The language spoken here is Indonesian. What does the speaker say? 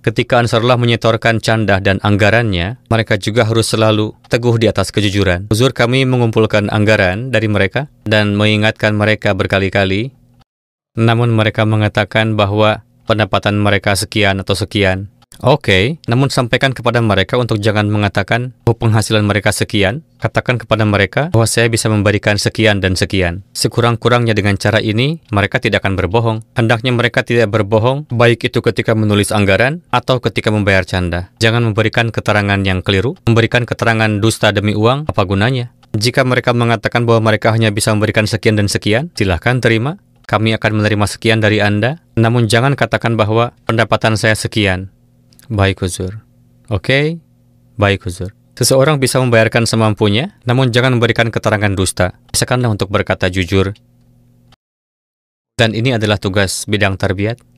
Ketika Ansarullah menyetorkan candah dan anggarannya, mereka juga harus selalu teguh di atas kejujuran. Uzur kami mengumpulkan anggaran dari mereka dan mengingatkan mereka berkali-kali. Namun mereka mengatakan bahwa pendapatan mereka sekian atau sekian. Oke, okay, namun sampaikan kepada mereka untuk jangan mengatakan, bahwa oh, penghasilan mereka sekian. Katakan kepada mereka bahwa saya bisa memberikan sekian dan sekian. Sekurang-kurangnya dengan cara ini, mereka tidak akan berbohong. Hendaknya mereka tidak berbohong, baik itu ketika menulis anggaran atau ketika membayar canda. Jangan memberikan keterangan yang keliru, memberikan keterangan dusta demi uang, apa gunanya? Jika mereka mengatakan bahwa mereka hanya bisa memberikan sekian dan sekian, silahkan terima. Kami akan menerima sekian dari Anda, namun jangan katakan bahwa pendapatan saya sekian. Baik, Huzur. Oke? Okay? Baik, Huzur. Seseorang bisa membayarkan semampunya, namun jangan memberikan keterangan dusta. Bisakanlah untuk berkata jujur. Dan ini adalah tugas bidang terbiat.